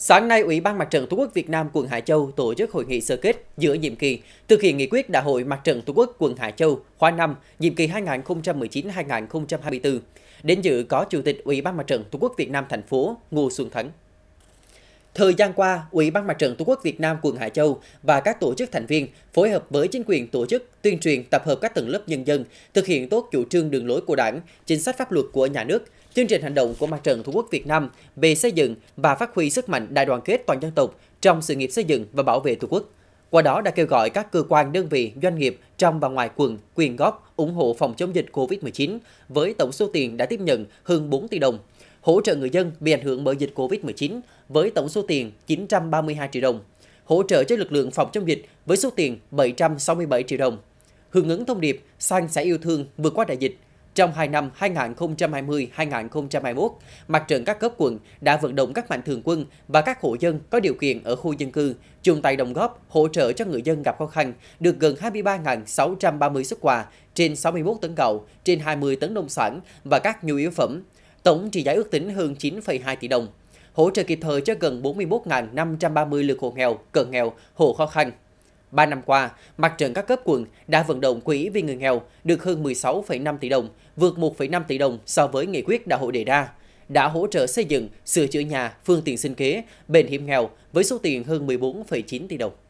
Sáng nay, Ủy ban Mặt trận Tổ quốc Việt Nam quận Hải Châu tổ chức hội nghị sơ kết giữa nhiệm kỳ thực hiện nghị quyết Đại hội Mặt trận Tổ quốc quận Hải Châu khóa 5, nhiệm kỳ 2019-2024. Đến dự có Chủ tịch Ủy ban Mặt trận Tổ quốc Việt Nam thành phố Ngô Xuân Thắng. Thời gian qua, Ủy ban Mặt trận Tổ quốc Việt Nam quận Hải Châu và các tổ chức thành viên phối hợp với chính quyền tổ chức, tuyên truyền tập hợp các tầng lớp nhân dân, thực hiện tốt chủ trương đường lối của Đảng, chính sách pháp luật của nhà nước, chương trình hành động của Mặt trận Tổ quốc Việt Nam về xây dựng và phát huy sức mạnh đại đoàn kết toàn dân tộc trong sự nghiệp xây dựng và bảo vệ Tổ quốc. Qua đó đã kêu gọi các cơ quan, đơn vị, doanh nghiệp trong và ngoài quận quyên góp ủng hộ phòng chống dịch COVID-19 với tổng số tiền đã tiếp nhận hơn 4 tỷ đồng hỗ trợ người dân bị ảnh hưởng bởi dịch COVID-19 với tổng số tiền 932 triệu đồng, hỗ trợ cho lực lượng phòng chống dịch với số tiền 767 triệu đồng. Hưởng ứng thông điệp Sang sẽ yêu thương vượt qua đại dịch, trong 2 năm 2020-2021, mặt trận các cấp quận đã vận động các mạnh thường quân và các hộ dân có điều kiện ở khu dân cư chung tay đồng góp hỗ trợ cho người dân gặp khó khăn, được gần 23.630 xuất quà trên 61 tấn gạo, trên 20 tấn nông sản và các nhu yếu phẩm tổng trị giá ước tính hơn 9,2 tỷ đồng, hỗ trợ kịp thời cho gần 41.530 lượt hộ nghèo, cận nghèo, hộ khó khăn. Ba năm qua, mặt trận các cấp quận đã vận động quỹ vì người nghèo được hơn 16,5 tỷ đồng, vượt 1,5 tỷ đồng so với nghị quyết đại hội đề ra, đã hỗ trợ xây dựng, sửa chữa nhà, phương tiện sinh kế, bệnh hiểm nghèo với số tiền hơn 14,9 tỷ đồng.